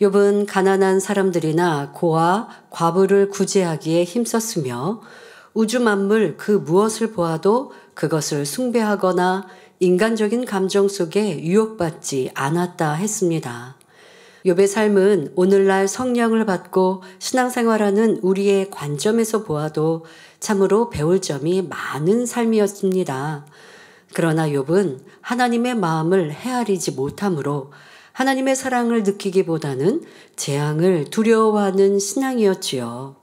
욥은 가난한 사람들이나 고아, 과부를 구제하기에 힘썼으며 우주 만물 그 무엇을 보아도 그것을 숭배하거나 인간적인 감정 속에 유혹받지 않았다 했습니다. 욥의 삶은 오늘날 성령을 받고 신앙생활하는 우리의 관점에서 보아도 참으로 배울 점이 많은 삶이었습니다. 그러나 욥은 하나님의 마음을 헤아리지 못하므로 하나님의 사랑을 느끼기보다는 재앙을 두려워하는 신앙이었지요.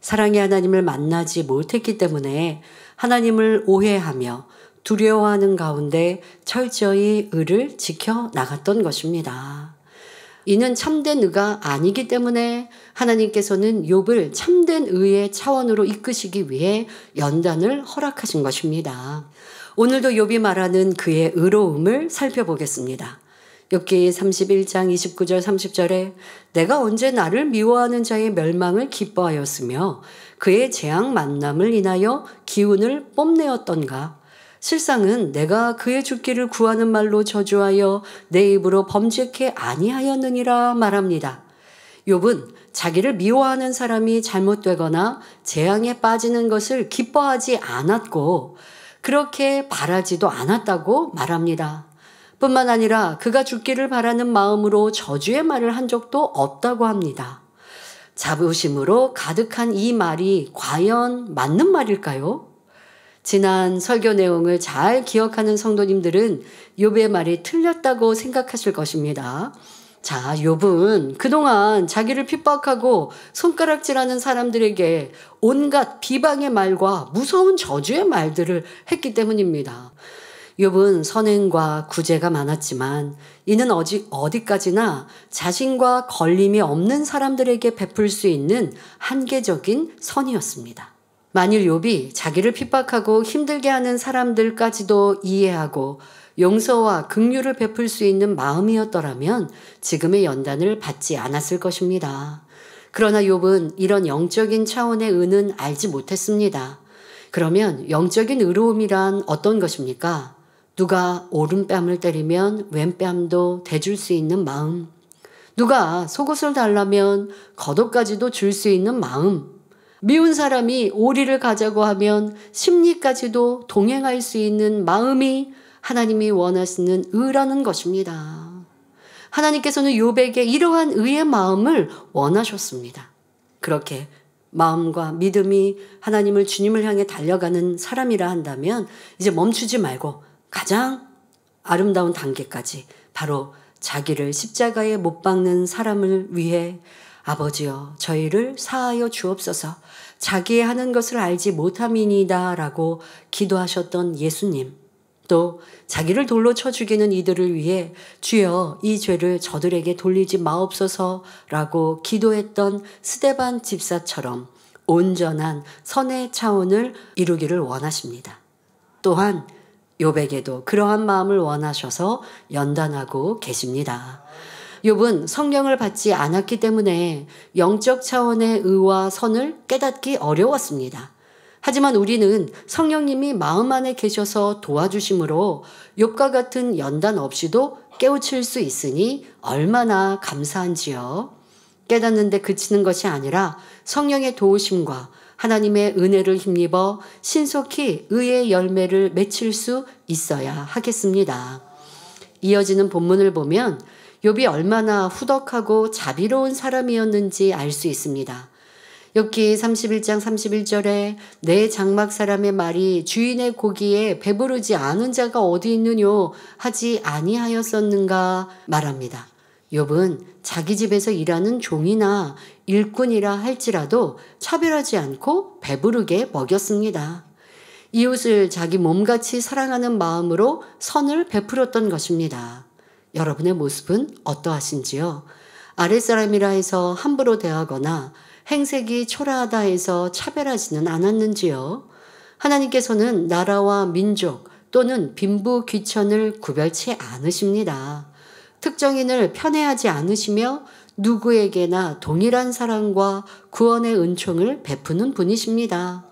사랑의 하나님을 만나지 못했기 때문에 하나님을 오해하며 두려워하는 가운데 철저히 의를 지켜 나갔던 것입니다. 이는 참된 의가 아니기 때문에 하나님께서는 욥을 참된 의의 차원으로 이끄시기 위해 연단을 허락하신 것입니다. 오늘도 욥이 말하는 그의 의로움을 살펴보겠습니다. 욥기 31장 29절 30절에 내가 언제 나를 미워하는 자의 멸망을 기뻐하였으며 그의 재앙 만남을 인하여 기운을 뽐내었던가 실상은 내가 그의 죽기를 구하는 말로 저주하여 내 입으로 범죄케 아니하였느니라 말합니다. 욥은 자기를 미워하는 사람이 잘못되거나 재앙에 빠지는 것을 기뻐하지 않았고 그렇게 바라지도 않았다고 말합니다. 뿐만 아니라 그가 죽기를 바라는 마음으로 저주의 말을 한 적도 없다고 합니다. 자부심으로 가득한 이 말이 과연 맞는 말일까요? 지난 설교 내용을 잘 기억하는 성도님들은 욥의 말이 틀렸다고 생각하실 것입니다. 자, 욥은 그동안 자기를 핍박하고 손가락질하는 사람들에게 온갖 비방의 말과 무서운 저주의 말들을 했기 때문입니다. 욥은 선행과 구제가 많았지만 이는 어지, 어디까지나 자신과 걸림이 없는 사람들에게 베풀 수 있는 한계적인 선이었습니다. 만일 욥이 자기를 핍박하고 힘들게 하는 사람들까지도 이해하고 용서와 긍휼을 베풀 수 있는 마음이었더라면 지금의 연단을 받지 않았을 것입니다. 그러나 욥은 이런 영적인 차원의 은은 알지 못했습니다. 그러면 영적인 의로움이란 어떤 것입니까? 누가 오른뺨을 때리면 왼뺨도 대줄 수 있는 마음. 누가 속옷을 달라면 겉옷까지도 줄 수 있는 마음. 미운 사람이 오리를 가자고 하면 심리까지도 동행할 수 있는 마음이 하나님이 원하시는 의라는 것입니다. 하나님께서는 요백에 이러한 의의 마음을 원하셨습니다. 그렇게 마음과 믿음이 하나님을 주님을 향해 달려가는 사람이라 한다면 이제 멈추지 말고 가장 아름다운 단계까지 바로 자기를 십자가에 못 박는 사람을 위해 아버지여 저희를 사하여 주옵소서 자기의 하는 것을 알지 못함이니다 라고 기도하셨던 예수님 또 자기를 돌로 쳐 죽이는 이들을 위해 주여 이 죄를 저들에게 돌리지 마옵소서 라고 기도했던 스데반 집사처럼 온전한 선의 차원을 이루기를 원하십니다. 또한 요백에도 그러한 마음을 원하셔서 연단하고 계십니다. 욥은 성령을 받지 않았기 때문에 영적 차원의 의와 선을 깨닫기 어려웠습니다. 하지만 우리는 성령님이 마음 안에 계셔서 도와주심으로 욥과 같은 연단 없이도 깨우칠 수 있으니 얼마나 감사한지요. 깨닫는데 그치는 것이 아니라 성령의 도우심과 하나님의 은혜를 힘입어 신속히 의의 열매를 맺힐 수 있어야 하겠습니다. 이어지는 본문을 보면 욥이 얼마나 후덕하고 자비로운 사람이었는지 알 수 있습니다. 욥기 31장 31절에 내 장막 사람의 말이 주인의 고기에 배부르지 않은 자가 어디 있느뇨 하지 아니하였었는가 말합니다. 욥은 자기 집에서 일하는 종이나 일꾼이라 할지라도 차별하지 않고 배부르게 먹였습니다. 이웃을 자기 몸같이 사랑하는 마음으로 선을 베풀었던 것입니다. 여러분의 모습은 어떠하신지요? 아랫사람이라 해서 함부로 대하거나 행색이 초라하다 해서 차별하지는 않았는지요? 하나님께서는 나라와 민족 또는 빈부 귀천을 구별치 않으십니다. 특정인을 편애하지 않으시며 누구에게나 동일한 사랑과 구원의 은총을 베푸는 분이십니다.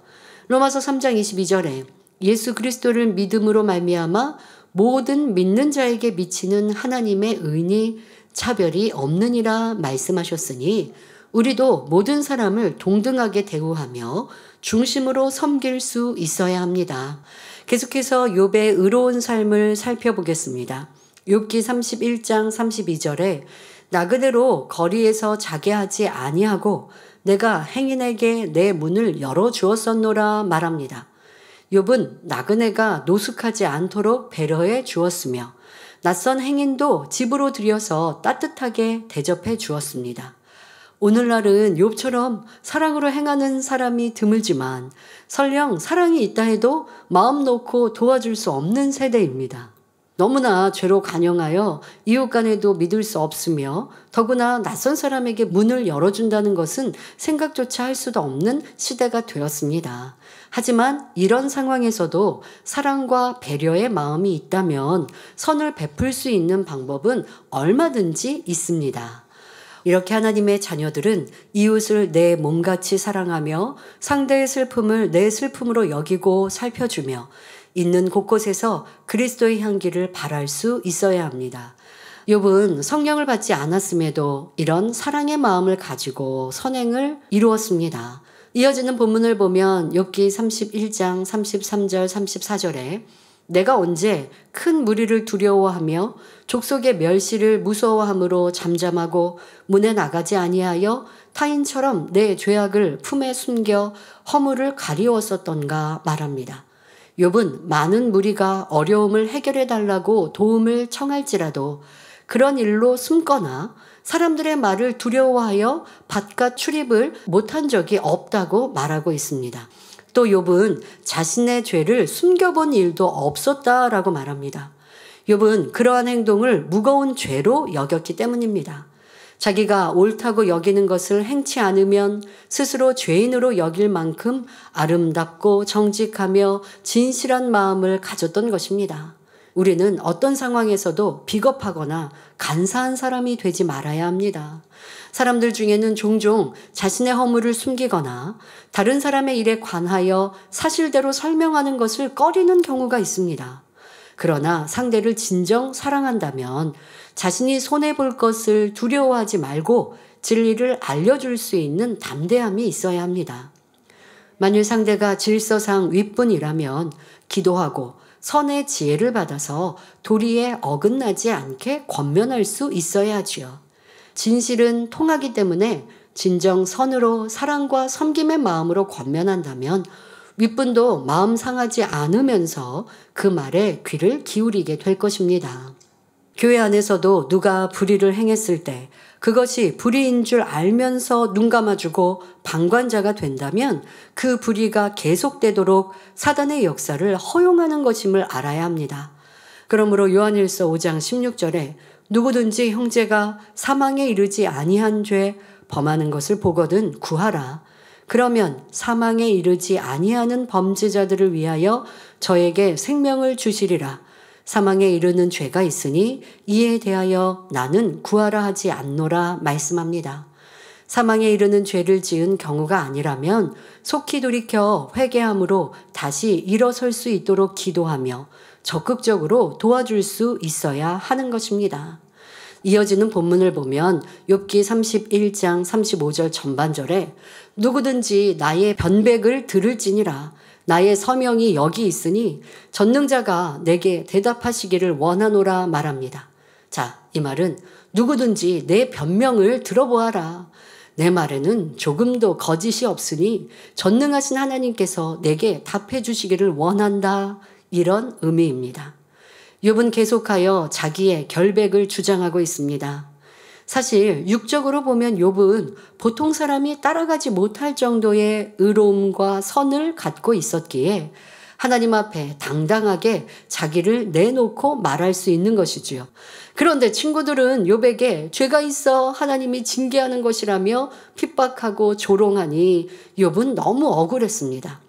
로마서 3장 22절에 예수 그리스도를 믿음으로 말미암아 모든 믿는 자에게 미치는 하나님의 의니 차별이 없느니라 말씀하셨으니 우리도 모든 사람을 동등하게 대우하며 중심으로 섬길 수 있어야 합니다. 계속해서 욥의 의로운 삶을 살펴보겠습니다. 욥기 31장 32절에 나 그대로 거리에서 자게 하지 아니하고 내가 행인에게 내 문을 열어 주었었노라 말합니다. 욥은 나그네가 노숙하지 않도록 배려해 주었으며 낯선 행인도 집으로 들여서 따뜻하게 대접해 주었습니다. 오늘날은 욥처럼 사랑으로 행하는 사람이 드물지만 설령 사랑이 있다 해도 마음 놓고 도와줄 수 없는 세대입니다. 너무나 죄로 간영하여 이웃 간에도 믿을 수 없으며 더구나 낯선 사람에게 문을 열어준다는 것은 생각조차 할 수도 없는 시대가 되었습니다. 하지만 이런 상황에서도 사랑과 배려의 마음이 있다면 선을 베풀 수 있는 방법은 얼마든지 있습니다. 이렇게 하나님의 자녀들은 이웃을 내 몸같이 사랑하며 상대의 슬픔을 내 슬픔으로 여기고 살펴주며 있는 곳곳에서 그리스도의 향기를 발할 수 있어야 합니다. 욥은 성령을 받지 않았음에도 이런 사랑의 마음을 가지고 선행을 이루었습니다. 이어지는 본문을 보면 욥기 31장 33절 34절에 내가 언제 큰 무리를 두려워하며 족속의 멸시를 무서워함으로 잠잠하고 문에 나가지 아니하여 타인처럼 내 죄악을 품에 숨겨 허물을 가리웠었던가 말합니다. 욥은 많은 무리가 어려움을 해결해 달라고 도움을 청할지라도 그런 일로 숨거나 사람들의 말을 두려워하여 바깥 출입을 못한 적이 없다고 말하고 있습니다. 또 욥은 자신의 죄를 숨겨본 일도 없었다라고 말합니다. 욥은 그러한 행동을 무거운 죄로 여겼기 때문입니다. 자기가 옳다고 여기는 것을 행치 않으면 스스로 죄인으로 여길 만큼 아름답고 정직하며 진실한 마음을 가졌던 것입니다. 우리는 어떤 상황에서도 비겁하거나 간사한 사람이 되지 말아야 합니다. 사람들 중에는 종종 자신의 허물을 숨기거나 다른 사람의 일에 관하여 사실대로 설명하는 것을 꺼리는 경우가 있습니다. 그러나 상대를 진정 사랑한다면 자신이 손해볼 것을 두려워하지 말고 진리를 알려줄 수 있는 담대함이 있어야 합니다. 만일 상대가 질서상 윗분이라면 기도하고 선의 지혜를 받아서 도리에 어긋나지 않게 권면할 수 있어야 하지요. 진실은 통하기 때문에 진정 선으로 사랑과 섬김의 마음으로 권면한다면 윗분도 마음 상하지 않으면서 그 말에 귀를 기울이게 될 것입니다. 교회 안에서도 누가 불의를 행했을 때 그것이 불의인 줄 알면서 눈 감아주고 방관자가 된다면 그 불의가 계속되도록 사단의 역사를 허용하는 것임을 알아야 합니다. 그러므로 요한일서 5장 16절에 누구든지 형제가 사망에 이르지 아니한 죄 범하는 것을 보거든 구하라. 그러면 사망에 이르지 아니하는 범죄자들을 위하여 저에게 생명을 주시리라. 사망에 이르는 죄가 있으니 이에 대하여 나는 구하라 하지 않노라 말씀합니다. 사망에 이르는 죄를 지은 경우가 아니라면 속히 돌이켜 회개함으로 다시 일어설 수 있도록 기도하며 적극적으로 도와줄 수 있어야 하는 것입니다. 이어지는 본문을 보면 욥기 31장 35절 전반절에 누구든지 나의 변백을 들을지니라 나의 서명이 여기 있으니 전능자가 내게 대답하시기를 원하노라 말합니다. 자, 이 말은 누구든지 내 변명을 들어보아라. 내 말에는 조금도 거짓이 없으니 전능하신 하나님께서 내게 답해 주시기를 원한다. 이런 의미입니다. 욥은 계속하여 자기의 결백을 주장하고 있습니다. 사실 육적으로 보면 욥은 보통 사람이 따라가지 못할 정도의 의로움과 선을 갖고 있었기에 하나님 앞에 당당하게 자기를 내놓고 말할 수 있는 것이지요. 그런데 친구들은 욥에게 죄가 있어 하나님이 징계하는 것이라며 핍박하고 조롱하니 욥은 너무 억울했습니다.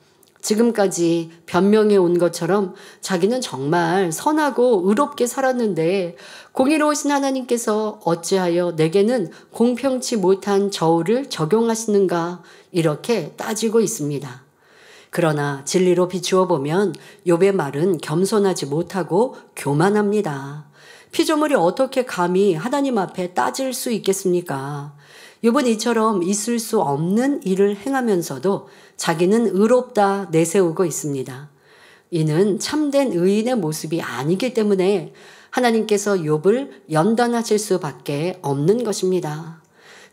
지금까지 변명해 온 것처럼 자기는 정말 선하고 의롭게 살았는데 공의로우신 하나님께서 어찌하여 내게는 공평치 못한 저울을 적용하시는가 이렇게 따지고 있습니다. 그러나 진리로 비추어 보면 욥의 말은 겸손하지 못하고 교만합니다. 피조물이 어떻게 감히 하나님 앞에 따질 수 있겠습니까? 요번 이처럼 있을 수 없는 일을 행하면서도 자기는 의롭다 내세우고 있습니다. 이는 참된 의인의 모습이 아니기 때문에 하나님께서 욥을 연단하실 수밖에 없는 것입니다.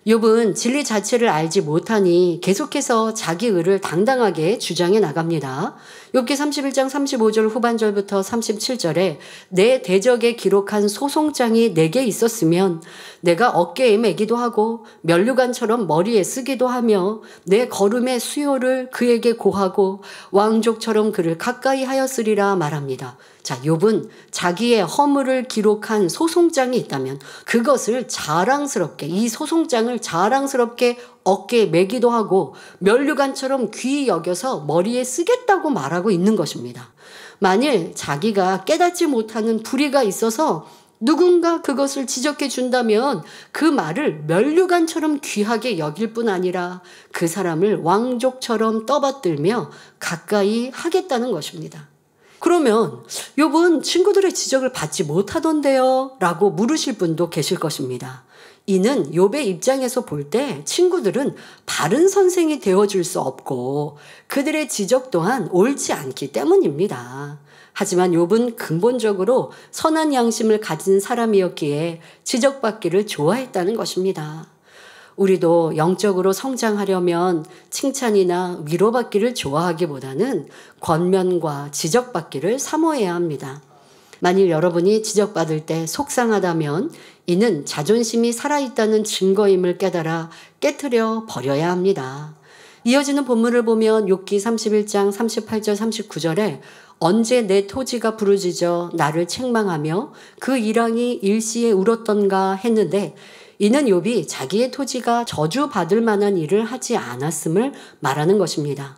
욥은 진리 자체를 알지 못하니 계속해서 자기 의를 당당하게 주장해 나갑니다. 욥기 31장 35절 후반절부터 37절에 내 대적에 기록한 소송장이 내게 있었으면 내가 어깨에 매기도 하고 면류관처럼 머리에 쓰기도 하며 내 걸음의 수요를 그에게 고하고 왕족처럼 그를 가까이 하였으리라 말합니다. 자, 욥은 자기의 허물을 기록한 소송장이 있다면 그것을 자랑스럽게 이 소송장을 자랑스럽게 어깨에 매기도 하고 면류관처럼 귀히 여겨서 머리에 쓰겠다고 말하고 있는 것입니다. 만일 자기가 깨닫지 못하는 불의가 있어서 누군가 그것을 지적해 준다면 그 말을 면류관처럼 귀하게 여길 뿐 아니라 그 사람을 왕족처럼 떠받들며 가까이 하겠다는 것입니다. 그러면 욥은 친구들의 지적을 받지 못하던데요? 라고 물으실 분도 계실 것입니다. 이는 욥의 입장에서 볼 때 친구들은 바른 선생이 되어줄 수 없고 그들의 지적 또한 옳지 않기 때문입니다. 하지만 욥은 근본적으로 선한 양심을 가진 사람이었기에 지적받기를 좋아했다는 것입니다. 우리도 영적으로 성장하려면 칭찬이나 위로받기를 좋아하기보다는 권면과 지적받기를 사모해야 합니다. 만일 여러분이 지적받을 때 속상하다면 이는 자존심이 살아있다는 증거임을 깨달아 깨트려 버려야 합니다. 이어지는 본문을 보면 욕기 31장 38절 39절에 언제 내 토지가 부르짖어 나를 책망하며 그 일왕이 일시에 울었던가 했는데 이는 욥이 자기의 토지가 저주받을 만한 일을 하지 않았음을 말하는 것입니다.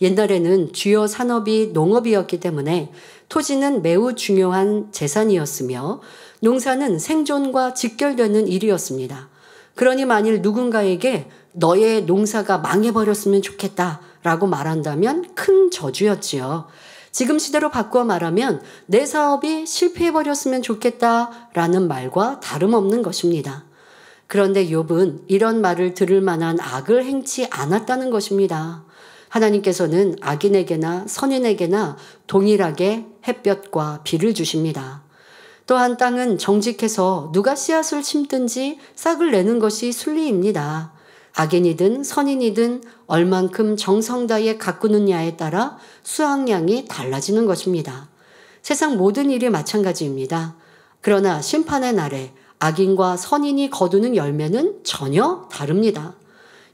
옛날에는 주요 산업이 농업이었기 때문에 토지는 매우 중요한 재산이었으며 농사는 생존과 직결되는 일이었습니다. 그러니 만일 누군가에게 너의 농사가 망해버렸으면 좋겠다 라고 말한다면 큰 저주였지요. 지금 시대로 바꾸어 말하면 내 사업이 실패해버렸으면 좋겠다 라는 말과 다름없는 것입니다. 그런데 욥은 이런 말을 들을 만한 악을 행치 않았다는 것입니다. 하나님께서는 악인에게나 선인에게나 동일하게 햇볕과 비를 주십니다. 또한 땅은 정직해서 누가 씨앗을 심든지 싹을 내는 것이 순리입니다. 악인이든 선인이든 얼만큼 정성 다에 가꾸느냐에 따라 수확량이 달라지는 것입니다. 세상 모든 일이 마찬가지입니다. 그러나 심판의 날에 악인과 선인이 거두는 열매는 전혀 다릅니다.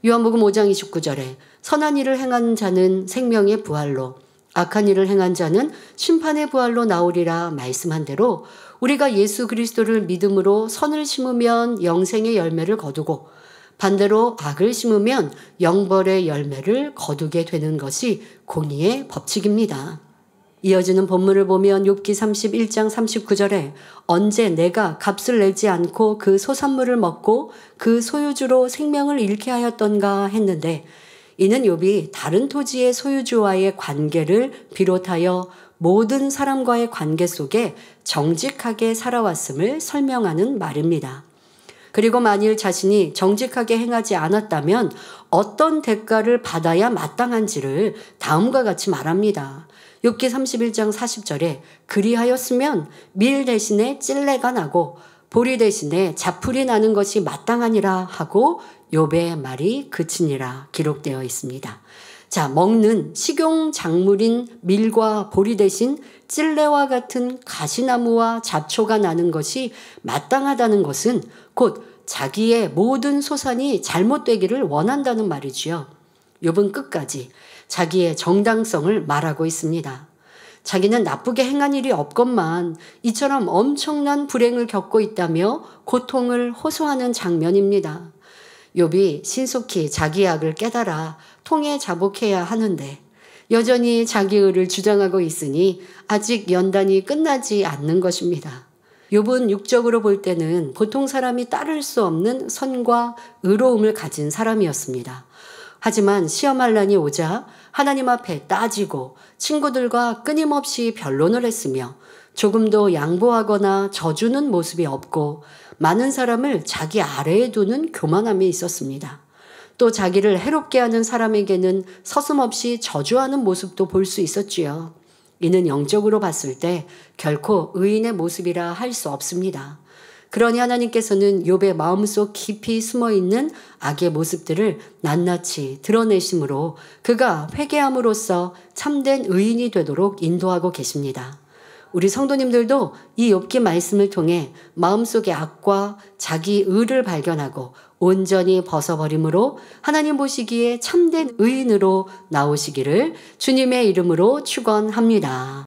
요한복음 5장 29절에 선한 일을 행한 자는 생명의 부활로 악한 일을 행한 자는 심판의 부활로 나오리라 말씀한 대로 우리가 예수 그리스도를 믿음으로 선을 심으면 영생의 열매를 거두고 반대로 악을 심으면 영벌의 열매를 거두게 되는 것이 공의의 법칙입니다. 이어지는 본문을 보면 욥기 31장 39절에 언제 내가 값을 내지 않고 그 소산물을 먹고 그 소유주로 생명을 잃게 하였던가 했는데 이는 욥이 다른 토지의 소유주와의 관계를 비롯하여 모든 사람과의 관계 속에 정직하게 살아왔음을 설명하는 말입니다. 그리고 만일 자신이 정직하게 행하지 않았다면 어떤 대가를 받아야 마땅한지를 다음과 같이 말합니다. 6기 31장 40절에 그리하였으면 밀 대신에 찔레가 나고 보리 대신에 자풀이 나는 것이 마땅하니라 하고 요배의 말이 그치니라 기록되어 있습니다. 자, 먹는 식용 작물인 밀과 보리 대신 찔레와 같은 가시나무와 잡초가 나는 것이 마땅하다는 것은 곧 자기의 모든 소산이 잘못되기를 원한다는 말이지요. 욥은 끝까지 자기의 정당성을 말하고 있습니다. 자기는 나쁘게 행한 일이 없건만 이처럼 엄청난 불행을 겪고 있다며 고통을 호소하는 장면입니다. 욥이 신속히 자기 악을 깨달아 통에 자복해야 하는데 여전히 자기 의를 주장하고 있으니 아직 연단이 끝나지 않는 것입니다. 욥은 육적으로 볼 때는 보통 사람이 따를 수 없는 선과 의로움을 가진 사람이었습니다. 하지만 시험할란이 오자 하나님 앞에 따지고 친구들과 끊임없이 변론을 했으며 조금도 양보하거나 져주는 모습이 없고 많은 사람을 자기 아래에 두는 교만함이 있었습니다. 또 자기를 해롭게 하는 사람에게는 서슴없이 저주하는 모습도 볼 수 있었지요. 이는 영적으로 봤을 때 결코 의인의 모습이라 할 수 없습니다. 그러니 하나님께서는 욥의 마음속 깊이 숨어 있는 악의 모습들을 낱낱이 드러내심으로 그가 회개함으로써 참된 의인이 되도록 인도하고 계십니다. 우리 성도님들도 이 욥기 말씀을 통해 마음속의 악과 자기 의를 발견하고 온전히 벗어버림으로 하나님 보시기에 참된 의인으로 나오시기를 주님의 이름으로 축원합니다.